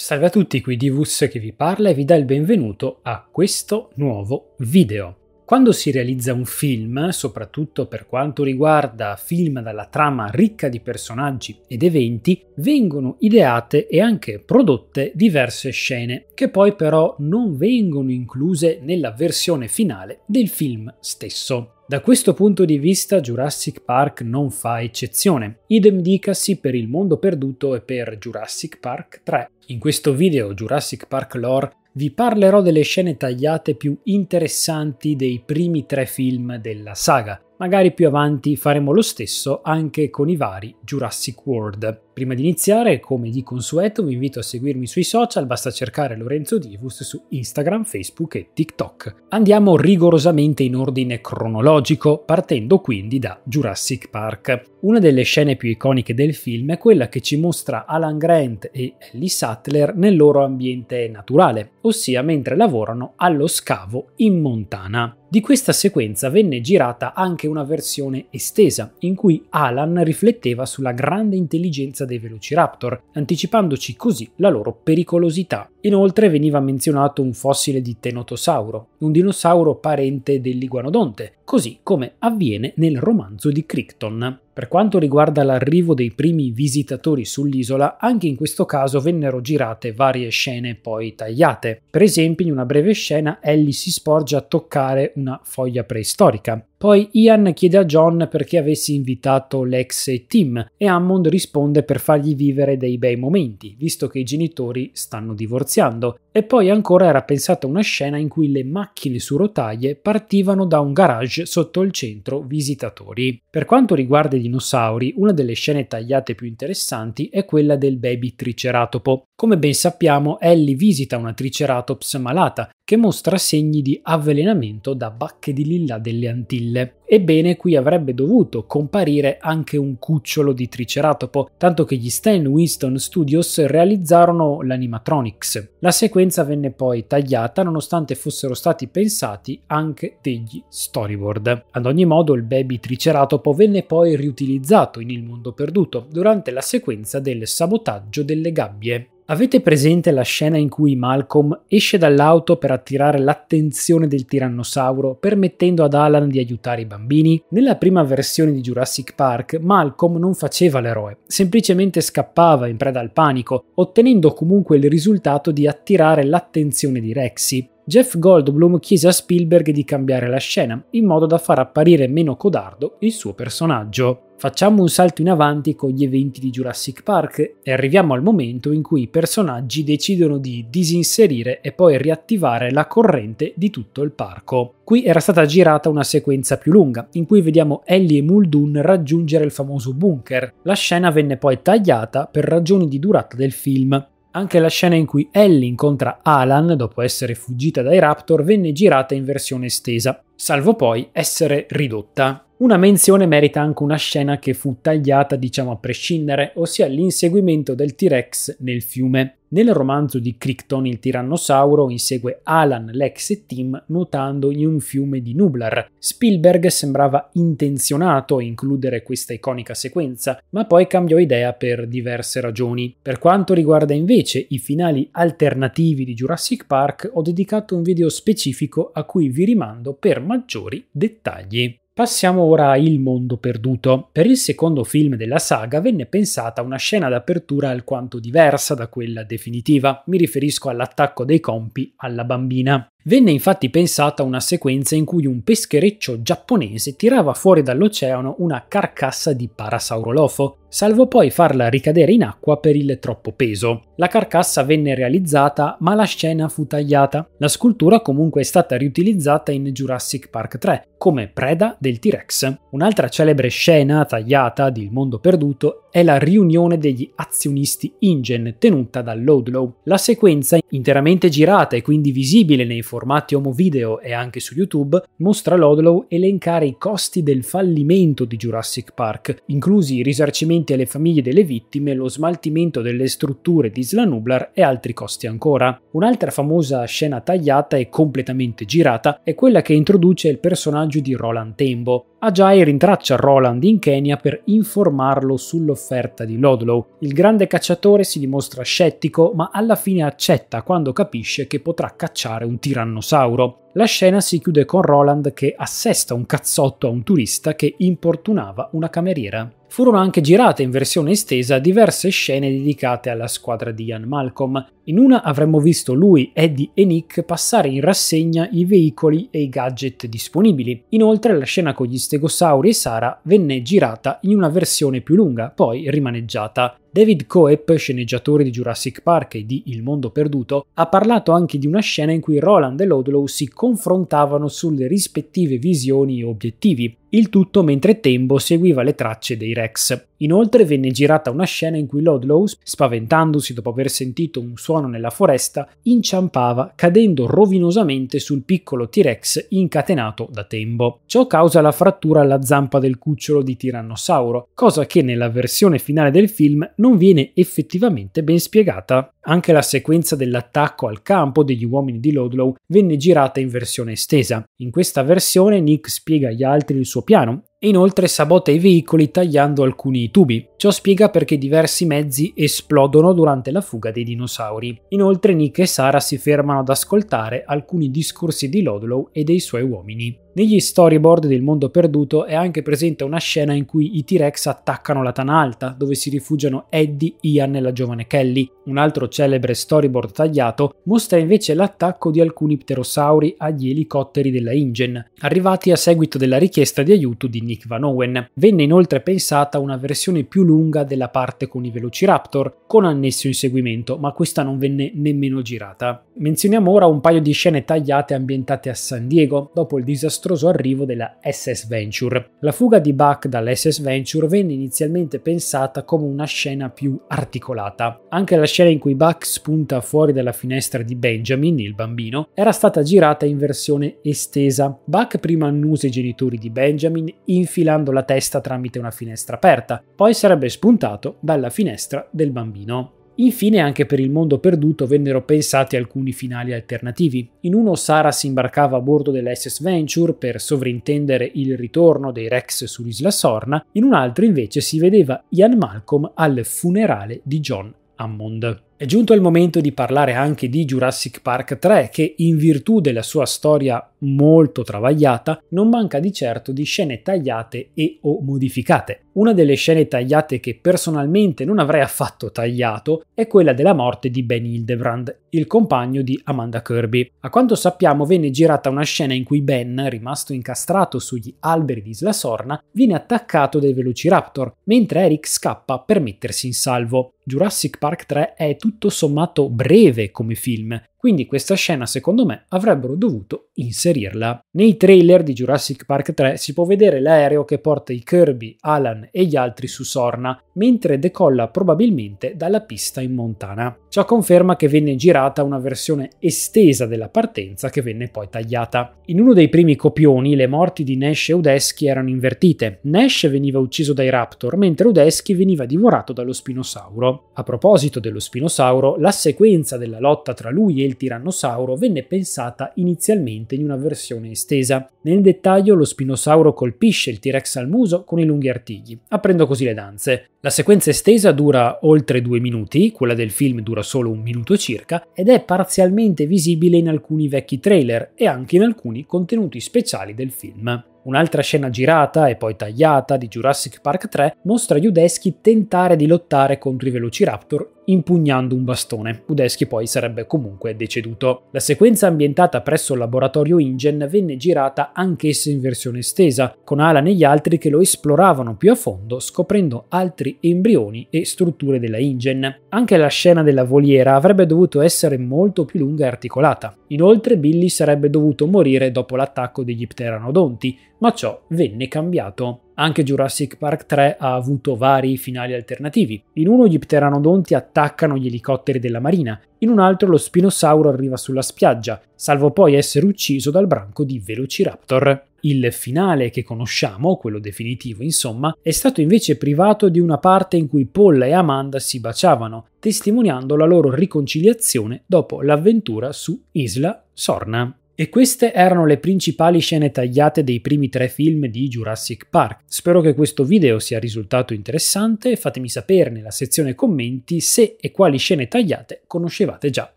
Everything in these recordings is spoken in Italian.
Salve a tutti, qui Divus che vi parla e vi dà il benvenuto a questo nuovo video. Quando si realizza un film, soprattutto per quanto riguarda film dalla trama ricca di personaggi ed eventi, vengono ideate e anche prodotte diverse scene, che poi però non vengono incluse nella versione finale del film stesso. Da questo punto di vista Jurassic Park non fa eccezione, idem dicasi per Il Mondo Perduto e per Jurassic Park 3. In questo video Jurassic Park Lore vi parlerò delle scene tagliate più interessanti dei primi tre film della saga, Magari più avanti faremo lo stesso anche con i vari Jurassic World. Prima di iniziare, come di consueto, vi invito a seguirmi sui social, basta cercare Lorenzo Divus su Instagram, Facebook e TikTok. Andiamo rigorosamente in ordine cronologico, partendo quindi da Jurassic Park. Una delle scene più iconiche del film è quella che ci mostra Alan Grant e Ellie Sattler nel loro ambiente naturale, ossia mentre lavorano allo scavo in Montana. Di questa sequenza venne girata anche una versione estesa, in cui Alan rifletteva sulla grande intelligenza dei Velociraptor, anticipandoci così la loro pericolosità. Inoltre veniva menzionato un fossile di Tenotosauro, un dinosauro parente dell'iguanodonte, così come avviene nel romanzo di Crichton. Per quanto riguarda l'arrivo dei primi visitatori sull'isola, anche in questo caso vennero girate varie scene poi tagliate. Per esempio, in una breve scena Ellie si sporge a toccare una foglia preistorica. Poi Ian chiede a John perché avessi invitato Lex e Tim e Hammond risponde per fargli vivere dei bei momenti, visto che i genitori stanno divorziando. E poi ancora era pensata una scena in cui le macchine su rotaie partivano da un garage sotto il centro visitatori. Per quanto riguarda i dinosauri, una delle scene tagliate più interessanti è quella del baby triceratopo. Come ben sappiamo, Ellie visita una triceratops malata che mostra segni di avvelenamento da bacche di lilla delle Antille 1000. Ebbene, qui avrebbe dovuto comparire anche un cucciolo di Triceratopo, tanto che gli Stan Winston Studios realizzarono l'animatronics. La sequenza venne poi tagliata nonostante fossero stati pensati anche degli storyboard. Ad ogni modo, il baby Triceratopo venne poi riutilizzato in Il Mondo Perduto durante la sequenza del sabotaggio delle gabbie. Avete presente la scena in cui Malcolm esce dall'auto per attirare l'attenzione del tirannosauro, permettendo ad Alan di aiutare i bambini? Nella prima versione di Jurassic Park, Malcolm non faceva l'eroe, semplicemente scappava in preda al panico, ottenendo comunque il risultato di attirare l'attenzione di Rexy. Jeff Goldblum chiese a Spielberg di cambiare la scena, in modo da far apparire meno codardo il suo personaggio. Facciamo un salto in avanti con gli eventi di Jurassic Park e arriviamo al momento in cui i personaggi decidono di disinserire e poi riattivare la corrente di tutto il parco. Qui era stata girata una sequenza più lunga, in cui vediamo Ellie e Muldoon raggiungere il famoso bunker. La scena venne poi tagliata per ragioni di durata del film. Anche la scena in cui Ellie incontra Alan dopo essere fuggita dai Raptor venne girata in versione estesa, salvo poi essere ridotta. Una menzione merita anche una scena che fu tagliata diciamo a prescindere, ossia l'inseguimento del T-Rex nel fiume. Nel romanzo di Crichton il tirannosauro insegue Alan, l'ex e Tim nuotando in un fiume di Nublar. Spielberg sembrava intenzionato a includere questa iconica sequenza, ma poi cambiò idea per diverse ragioni. Per quanto riguarda invece i finali alternativi di Jurassic Park, ho dedicato un video specifico a cui vi rimando per maggiori dettagli. Passiamo ora a Il mondo perduto. Per il secondo film della saga venne pensata una scena d'apertura alquanto diversa da quella definitiva. Mi riferisco all'attacco dei compi alla bambina. Venne infatti pensata una sequenza in cui un peschereccio giapponese tirava fuori dall'oceano una carcassa di parasaurolofo, salvo poi farla ricadere in acqua per il troppo peso. La carcassa venne realizzata, ma la scena fu tagliata. La scultura comunque è stata riutilizzata in Jurassic Park 3 come preda del T-Rex. Un'altra celebre scena tagliata di Il mondo perduto è la riunione degli azionisti InGen tenuta da dall'Odlow. La sequenza interamente girata e quindi visibile nei formati formati home video e anche su YouTube, mostra Lodlow elencare i costi del fallimento di Jurassic Park, inclusi i risarcimento alle famiglie delle vittime, lo smaltimento delle strutture di Isla Nublar e altri costi ancora. Un'altra famosa scena tagliata e completamente girata è quella che introduce il personaggio di Roland Tembo. Ajay rintraccia Roland in Kenya per informarlo sull'offerta di Lodlow. Il grande cacciatore si dimostra scettico ma alla fine accetta quando capisce che potrà cacciare un tirano tirannosauro. La scena si chiude con Roland che assesta un cazzotto a un turista che importunava una cameriera. Furono anche girate in versione estesa diverse scene dedicate alla squadra di Ian Malcolm. In una avremmo visto lui, Eddie e Nick passare in rassegna i veicoli e i gadget disponibili. Inoltre la scena con gli stegosauri e Sara venne girata in una versione più lunga, poi rimaneggiata. David Coep, sceneggiatore di Jurassic Park e di Il mondo perduto, ha parlato anche di una scena in cui Roland e Lodlow si confrontano confrontavano sulle rispettive visioni e obiettivi, il tutto mentre Tembo seguiva le tracce dei Rex. Inoltre venne girata una scena in cui Lodlow, spaventandosi dopo aver sentito un suono nella foresta, inciampava cadendo rovinosamente sul piccolo T-Rex incatenato da Tembo. Ciò causa la frattura alla zampa del cucciolo di Tirannosauro, cosa che nella versione finale del film non viene effettivamente ben spiegata. Anche la sequenza dell'attacco al campo degli uomini di Lodlow venne girata in versione estesa. In questa versione Nick spiega agli altri il suo piano inoltre sabota i veicoli tagliando alcuni tubi. Ciò spiega perché diversi mezzi esplodono durante la fuga dei dinosauri. Inoltre Nick e Sara si fermano ad ascoltare alcuni discorsi di Lodlow e dei suoi uomini. Negli storyboard del mondo perduto è anche presente una scena in cui i T-Rex attaccano la Tana Alta, dove si rifugiano Eddie, Ian e la giovane Kelly. Un altro celebre storyboard tagliato mostra invece l'attacco di alcuni pterosauri agli elicotteri della Ingen, arrivati a seguito della richiesta di aiuto di Nick Van Owen. Venne inoltre pensata una versione più lunga della parte con i Velociraptor, con annesso inseguimento, ma questa non venne nemmeno girata. Menzioniamo ora un paio di scene tagliate ambientate a San Diego, dopo il disastroso arrivo della SS Venture. La fuga di Buck dall'SS Venture venne inizialmente pensata come una scena più articolata. Anche la scena in cui Buck spunta fuori dalla finestra di Benjamin, il bambino, era stata girata in versione estesa. Buck prima annusa i genitori di Benjamin infilando la testa tramite una finestra aperta, poi sarebbe sarebbe spuntato dalla finestra del bambino. Infine anche per il mondo perduto vennero pensati alcuni finali alternativi. In uno Sara si imbarcava a bordo dell'SS Venture per sovrintendere il ritorno dei Rex sull'isola Sorna, in un altro invece si vedeva Ian Malcolm al funerale di John Hammond. È giunto il momento di parlare anche di Jurassic Park 3, che in virtù della sua storia molto travagliata non manca di certo di scene tagliate e o modificate. Una delle scene tagliate che personalmente non avrei affatto tagliato è quella della morte di Ben Hildebrand, il compagno di Amanda Kirby. A quanto sappiamo venne girata una scena in cui Ben, rimasto incastrato sugli alberi di Isla Sorna, viene attaccato dai Velociraptor, mentre Eric scappa per mettersi in salvo. Jurassic Park 3 è tutto tutto sommato breve come film, quindi questa scena, secondo me, avrebbero dovuto inserirla. Nei trailer di Jurassic Park 3 si può vedere l'aereo che porta i Kirby, Alan e gli altri su Sorna, mentre decolla probabilmente dalla pista in Montana. Ciò conferma che venne girata una versione estesa della partenza che venne poi tagliata. In uno dei primi copioni le morti di Nash e Udeschi erano invertite. Nash veniva ucciso dai Raptor, mentre Udeschi veniva divorato dallo Spinosauro. A proposito dello Spinosauro, la sequenza della lotta tra lui e del tirannosauro venne pensata inizialmente in una versione estesa. Nel dettaglio lo spinosauro colpisce il T-Rex al muso con i lunghi artigli, aprendo così le danze. La sequenza estesa dura oltre due minuti, quella del film dura solo un minuto circa, ed è parzialmente visibile in alcuni vecchi trailer e anche in alcuni contenuti speciali del film. Un'altra scena girata e poi tagliata di Jurassic Park 3 mostra Judeschi tentare di lottare contro i Velociraptor impugnando un bastone. Udeschi poi sarebbe comunque deceduto. La sequenza ambientata presso il laboratorio Ingen venne girata anch'essa in versione estesa, con Alan e gli altri che lo esploravano più a fondo scoprendo altri embrioni e strutture della Ingen. Anche la scena della voliera avrebbe dovuto essere molto più lunga e articolata. Inoltre Billy sarebbe dovuto morire dopo l'attacco degli pteranodonti, ma ciò venne cambiato. Anche Jurassic Park 3 ha avuto vari finali alternativi. In uno gli pteranodonti attaccano gli elicotteri della marina, in un altro lo spinosauro arriva sulla spiaggia, salvo poi essere ucciso dal branco di Velociraptor. Il finale che conosciamo, quello definitivo insomma, è stato invece privato di una parte in cui Paul e Amanda si baciavano, testimoniando la loro riconciliazione dopo l'avventura su Isla Sorna. E queste erano le principali scene tagliate dei primi tre film di Jurassic Park. Spero che questo video sia risultato interessante e fatemi sapere nella sezione commenti se e quali scene tagliate conoscevate già.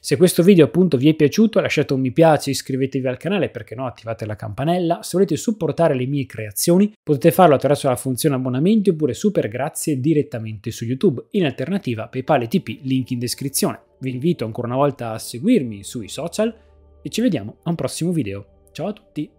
Se questo video appunto vi è piaciuto lasciate un mi piace, iscrivetevi al canale perché no, attivate la campanella. Se volete supportare le mie creazioni potete farlo attraverso la funzione abbonamenti oppure super grazie direttamente su YouTube. In alternativa PayPal e TP, link in descrizione. Vi invito ancora una volta a seguirmi sui social e ci vediamo a un prossimo video. Ciao a tutti!